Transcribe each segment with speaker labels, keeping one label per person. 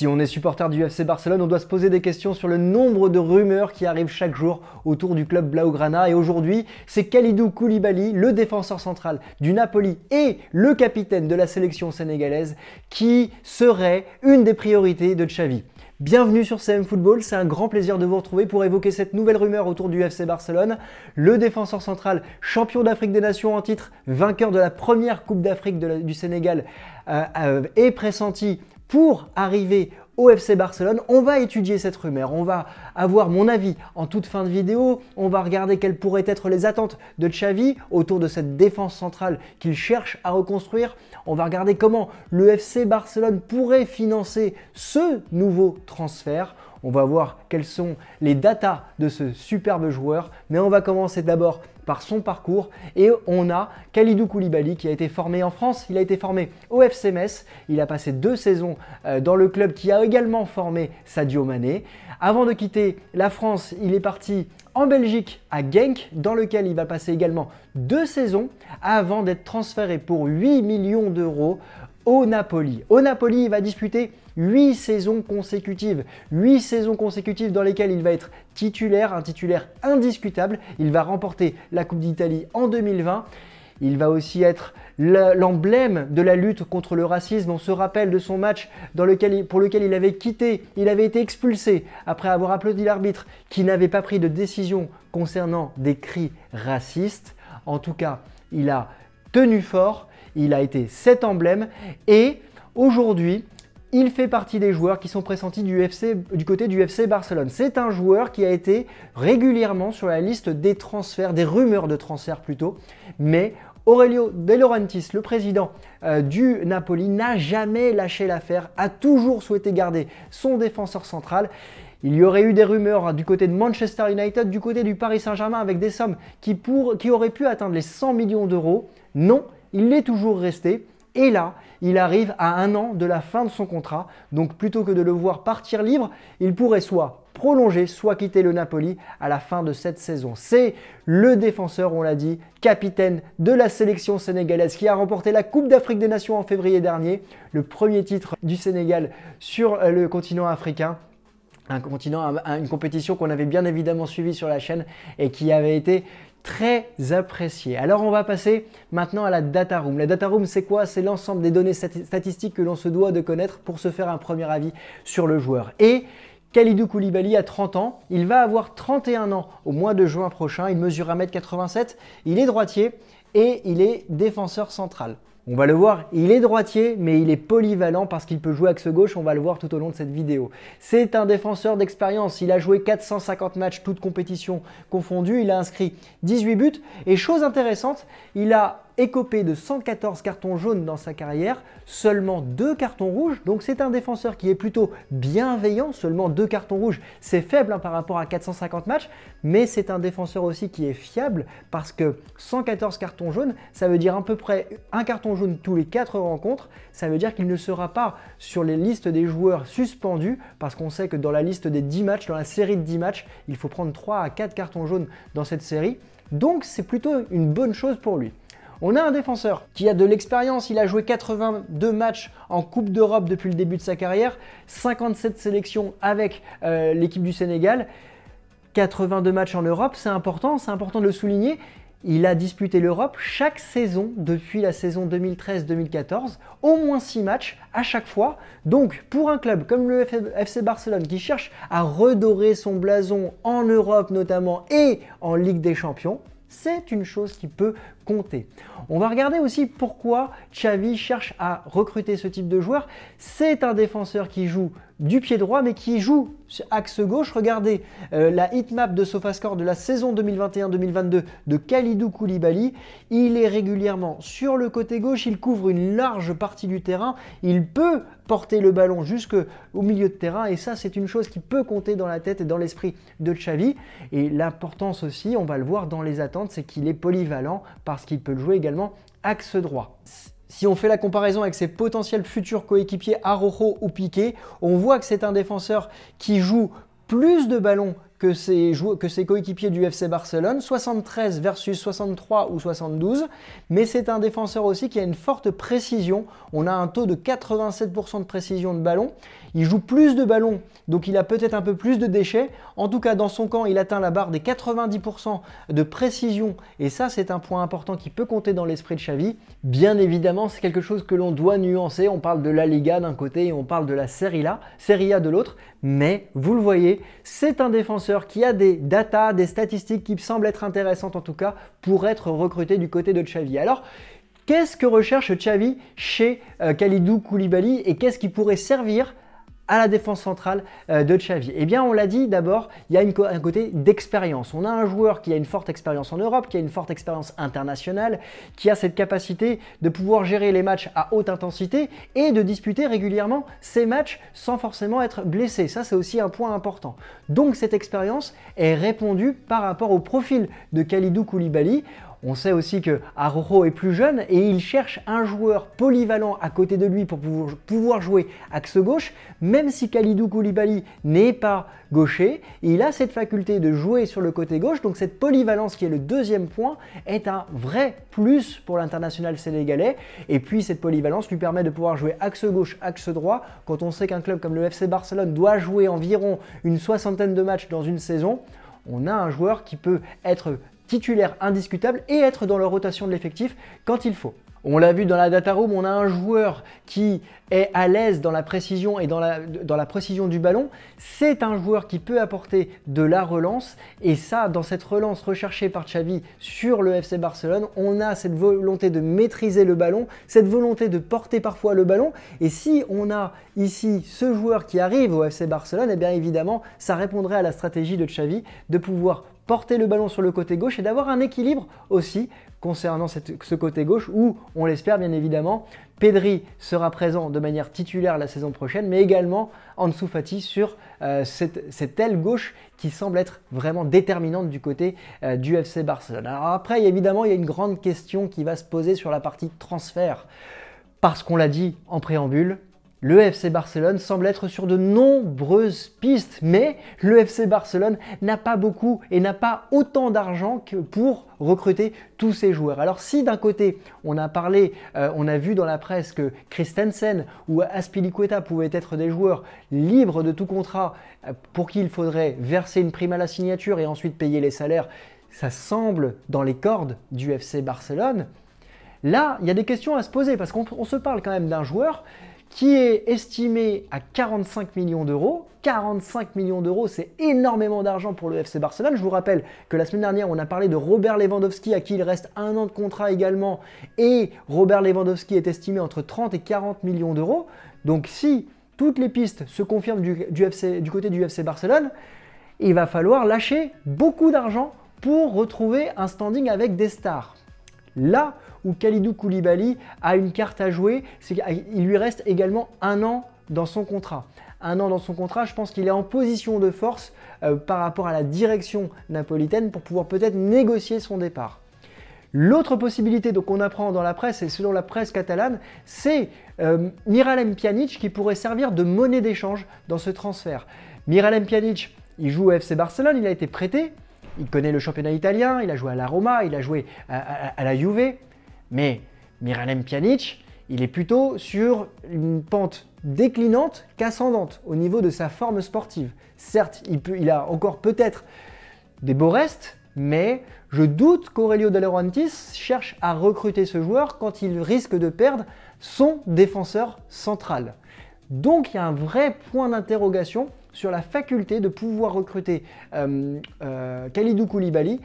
Speaker 1: Si on est supporter du FC Barcelone, on doit se poser des questions sur le nombre de rumeurs qui arrivent chaque jour autour du club Blaugrana. Et aujourd'hui, c'est Kalidou Koulibaly, le défenseur central du Napoli et le capitaine de la sélection sénégalaise, qui serait une des priorités de Xavi. Bienvenue sur CM Football, c'est un grand plaisir de vous retrouver pour évoquer cette nouvelle rumeur autour du FC Barcelone. Le défenseur central, champion d'Afrique des Nations en titre, vainqueur de la première Coupe d'Afrique du Sénégal, euh, euh, est pressenti pour arriver au FC Barcelone. On va étudier cette rumeur, on va avoir mon avis en toute fin de vidéo, on va regarder quelles pourraient être les attentes de Xavi autour de cette défense centrale qu'il cherche à reconstruire. On va regarder comment le FC Barcelone pourrait financer ce nouveau transfert. On va voir quelles sont les datas de ce superbe joueur, mais on va commencer d'abord par son parcours. Et on a Khalidou Koulibaly qui a été formé en France, il a été formé au FC Metz, il a passé deux saisons euh, dans le club qui a également formé Sadio Mané. Avant de quitter la France, il est parti en Belgique à Genk, dans lequel il va passer également deux saisons avant d'être transféré pour 8 millions d'euros au Napoli. Au Napoli, il va disputer huit saisons consécutives. huit saisons consécutives dans lesquelles il va être titulaire, un titulaire indiscutable. Il va remporter la Coupe d'Italie en 2020. Il va aussi être l'emblème de la lutte contre le racisme. On se rappelle de son match pour lequel il avait quitté, il avait été expulsé après avoir applaudi l'arbitre qui n'avait pas pris de décision concernant des cris racistes. En tout cas, il a tenu fort, il a été cet emblème et aujourd'hui, il fait partie des joueurs qui sont pressentis du, FC, du côté du FC Barcelone. C'est un joueur qui a été régulièrement sur la liste des transferts, des rumeurs de transferts plutôt, mais Aurelio De Laurentiis, le président euh, du Napoli, n'a jamais lâché l'affaire, a toujours souhaité garder son défenseur central. Il y aurait eu des rumeurs du côté de Manchester United, du côté du Paris Saint-Germain, avec des sommes qui, qui auraient pu atteindre les 100 millions d'euros. Non, il est toujours resté. Et là, il arrive à un an de la fin de son contrat. Donc plutôt que de le voir partir libre, il pourrait soit prolonger, soit quitter le Napoli à la fin de cette saison. C'est le défenseur, on l'a dit, capitaine de la sélection sénégalaise qui a remporté la Coupe d'Afrique des Nations en février dernier, le premier titre du Sénégal sur euh, le continent africain un continent, une compétition qu'on avait bien évidemment suivie sur la chaîne et qui avait été très apprécié. Alors on va passer maintenant à la data room. La data room c'est quoi C'est l'ensemble des données statistiques que l'on se doit de connaître pour se faire un premier avis sur le joueur. Et Khalidou Koulibaly a 30 ans, il va avoir 31 ans au mois de juin prochain, il mesure 1m87, il est droitier et il est défenseur central. On va le voir, il est droitier, mais il est polyvalent parce qu'il peut jouer axe gauche, on va le voir tout au long de cette vidéo. C'est un défenseur d'expérience, il a joué 450 matchs, toutes compétitions confondues, il a inscrit 18 buts, et chose intéressante, il a écopé de 114 cartons jaunes dans sa carrière, seulement deux cartons rouges, donc c'est un défenseur qui est plutôt bienveillant, seulement deux cartons rouges, c'est faible hein, par rapport à 450 matchs, mais c'est un défenseur aussi qui est fiable parce que 114 cartons jaunes, ça veut dire à peu près un carton jaune tous les quatre rencontres, ça veut dire qu'il ne sera pas sur les listes des joueurs suspendus parce qu'on sait que dans la liste des 10 matchs, dans la série de 10 matchs, il faut prendre 3 à 4 cartons jaunes dans cette série. Donc c'est plutôt une bonne chose pour lui. On a un défenseur qui a de l'expérience, il a joué 82 matchs en Coupe d'Europe depuis le début de sa carrière, 57 sélections avec euh, l'équipe du Sénégal, 82 matchs en Europe, c'est important, c'est important de le souligner. Il a disputé l'Europe chaque saison depuis la saison 2013-2014, au moins 6 matchs à chaque fois. Donc pour un club comme le FC Barcelone qui cherche à redorer son blason en Europe notamment et en Ligue des Champions, c'est une chose qui peut on va regarder aussi pourquoi Xavi cherche à recruter ce type de joueur. C'est un défenseur qui joue du pied droit, mais qui joue axe gauche. Regardez euh, la hitmap de SofaScore de la saison 2021-2022 de Kalidou Koulibaly. Il est régulièrement sur le côté gauche, il couvre une large partie du terrain, il peut porter le ballon jusqu'au milieu de terrain, et ça c'est une chose qui peut compter dans la tête et dans l'esprit de Xavi. Et l'importance aussi, on va le voir dans les attentes, c'est qu'il est polyvalent parce qu'il peut le jouer également axe droit. Si on fait la comparaison avec ses potentiels futurs coéquipiers Arojo ou Piqué, on voit que c'est un défenseur qui joue plus de ballons que ses, coéquipiers du FC Barcelone, 73 versus 63 ou 72, mais c'est un défenseur aussi qui a une forte précision. On a un taux de 87% de précision de ballon. Il joue plus de ballons, donc il a peut-être un peu plus de déchets. En tout cas, dans son camp, il atteint la barre des 90% de précision, et ça, c'est un point important qui peut compter dans l'esprit de Xavi. Bien évidemment, c'est quelque chose que l'on doit nuancer. On parle de la Liga d'un côté et on parle de la A, Serie A de l'autre, mais vous le voyez, c'est un défenseur qui a des data, des statistiques qui semblent être intéressantes en tout cas pour être recruté du côté de Xavi. Alors, qu'est-ce que recherche Xavi chez euh, Kalidou Koulibaly et qu'est-ce qui pourrait servir à la défense centrale euh, de Xavi Eh bien, on l'a dit d'abord, il y a un côté d'expérience. On a un joueur qui a une forte expérience en Europe, qui a une forte expérience internationale, qui a cette capacité de pouvoir gérer les matchs à haute intensité et de disputer régulièrement ces matchs sans forcément être blessé. Ça, c'est aussi un point important. Donc, cette expérience est répondue par rapport au profil de Kalidou Koulibaly. On sait aussi que Arrojo est plus jeune et il cherche un joueur polyvalent à côté de lui pour pouvoir jouer axe gauche. Même si Kalidou Koulibaly n'est pas gaucher, il a cette faculté de jouer sur le côté gauche. Donc cette polyvalence qui est le deuxième point est un vrai plus pour l'international sénégalais. Et puis cette polyvalence lui permet de pouvoir jouer axe gauche, axe droit. Quand on sait qu'un club comme le FC Barcelone doit jouer environ une soixantaine de matchs dans une saison, on a un joueur qui peut être titulaire indiscutable et être dans la rotation de l'effectif quand il faut. On l'a vu dans la data room, on a un joueur qui est à l'aise dans la précision et dans la, précision du ballon. C'est un joueur qui peut apporter de la relance. Et ça, dans cette relance recherchée par Xavi sur le FC Barcelone, on a cette volonté de maîtriser le ballon, cette volonté de porter parfois le ballon. Et si on a ici ce joueur qui arrive au FC Barcelone, et eh bien évidemment, ça répondrait à la stratégie de Xavi de pouvoir porter le ballon sur le côté gauche et d'avoir un équilibre aussi concernant ce côté gauche où, on l'espère bien évidemment, Pedri sera présent de manière titulaire la saison prochaine, mais également Ansu Fati sur euh, cette, aile gauche qui semble être vraiment déterminante du côté euh, du FC Barcelone. Alors après, évidemment, il y a une grande question qui va se poser sur la partie transfert, parce qu'on l'a dit en préambule, le FC Barcelone semble être sur de nombreuses pistes, mais le FC Barcelone n'a pas beaucoup et n'a pas autant d'argent que pour recruter tous ces joueurs. Alors si d'un côté on a parlé, euh, on a vu dans la presse que Christensen ou Aspilicueta pouvaient être des joueurs libres de tout contrat euh, pour qui il faudrait verser une prime à la signature et ensuite payer les salaires, ça semble dans les cordes du FC Barcelone. Là, il y a des questions à se poser parce qu'on se parle quand même d'un joueur qui est estimé à 45 millions d'euros. 45 millions d'euros, c'est énormément d'argent pour le FC Barcelone. Je vous rappelle que la semaine dernière, on a parlé de Robert Lewandowski, à qui il reste un an de contrat également. Et Robert Lewandowski est estimé entre 30 et 40 millions d'euros. Donc si toutes les pistes se confirment du, côté du FC Barcelone, il va falloir lâcher beaucoup d'argent pour retrouver un standing avec des stars. Là où Kalidou Koulibaly a une carte à jouer, c'est ah, lui reste également un an dans son contrat. Un an dans son contrat, je pense qu'il est en position de force euh, par rapport à la direction napolitaine pour pouvoir peut-être négocier son départ. L'autre possibilité, qu'on apprend dans la presse et selon la presse catalane, c'est euh, Miralem Pjanic qui pourrait servir de monnaie d'échange dans ce transfert. Miralem Pjanic, il joue au FC Barcelone, il a été prêté, il connaît le championnat italien, il a joué à la Roma, il a joué à, à la Juve. Mais Miralem Pjanic, il est plutôt sur une pente déclinante qu'ascendante au niveau de sa forme sportive. Certes, il, a encore peut-être des beaux restes, mais je doute qu'Aurelio De cherche à recruter ce joueur quand il risque de perdre son défenseur central. Donc il y a un vrai point d'interrogation sur la faculté de pouvoir recruter euh, euh Khalidou Koulibaly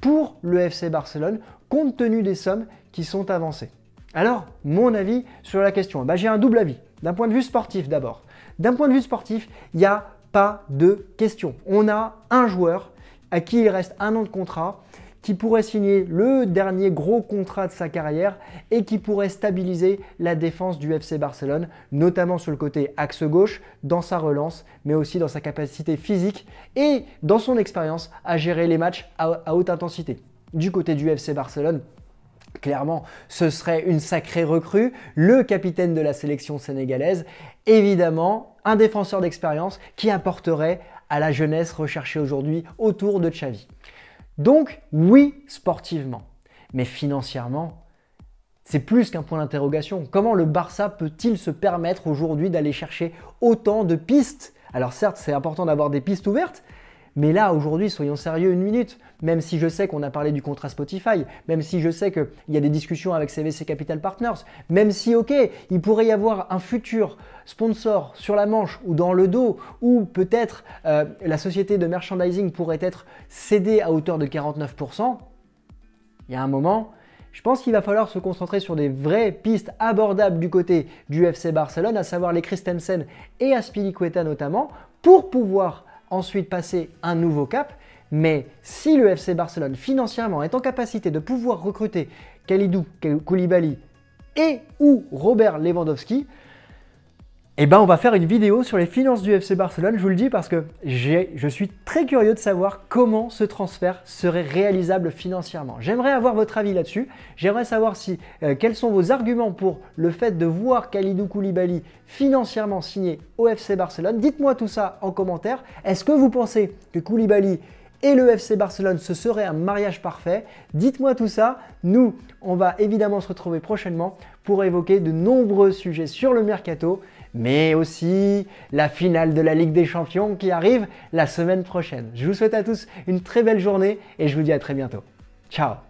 Speaker 1: pour le FC Barcelone compte tenu des sommes qui sont avancés. Alors, mon avis sur la question, bah, j'ai un double avis. D'un point de vue sportif d'abord. D'un point de vue sportif, il n'y a pas de question. On a un joueur à qui il reste un an de contrat, qui pourrait signer le dernier gros contrat de sa carrière et qui pourrait stabiliser la défense du FC Barcelone, notamment sur le côté axe gauche, dans sa relance, mais aussi dans sa capacité physique et dans son expérience à gérer les matchs à, haute intensité. Du côté du FC Barcelone, clairement, ce serait une sacrée recrue, le capitaine de la sélection sénégalaise, évidemment, un défenseur d'expérience qui apporterait à la jeunesse recherchée aujourd'hui autour de Xavi. Donc, oui, sportivement, mais financièrement, c'est plus qu'un point d'interrogation. Comment le Barça peut-il se permettre aujourd'hui d'aller chercher autant de pistes Alors certes, c'est important d'avoir des pistes ouvertes, mais là, aujourd'hui, soyons sérieux une minute même si je sais qu'on a parlé du contrat Spotify, même si je sais qu'il y a des discussions avec CVC Capital Partners, même si, ok, il pourrait y avoir un futur sponsor sur la manche ou dans le dos, ou peut-être euh, la société de merchandising pourrait être cédée à hauteur de 49%, il y a un moment, je pense qu'il va falloir se concentrer sur des vraies pistes abordables du côté du FC Barcelone, à savoir les Christensen et Aspilicueta notamment, pour pouvoir ensuite passer un nouveau cap mais si le FC Barcelone financièrement est en capacité de pouvoir recruter Kalidou Koulibaly et ou Robert Lewandowski, eh ben on va faire une vidéo sur les finances du FC Barcelone, je vous le dis parce que je suis très curieux de savoir comment ce transfert serait réalisable financièrement. J'aimerais avoir votre avis là-dessus. J'aimerais savoir si euh, quels sont vos arguments pour le fait de voir Kalidou Koulibaly financièrement signé au FC Barcelone. Dites-moi tout ça en commentaire. Est-ce que vous pensez que Koulibaly et le FC Barcelone. Ce serait un mariage parfait. Dites-moi tout ça. Nous, on va évidemment se retrouver prochainement pour évoquer de nombreux sujets sur le mercato, mais aussi la finale de la Ligue des Champions qui arrive la semaine prochaine. Je vous souhaite à tous une très belle journée et je vous dis à très bientôt. Ciao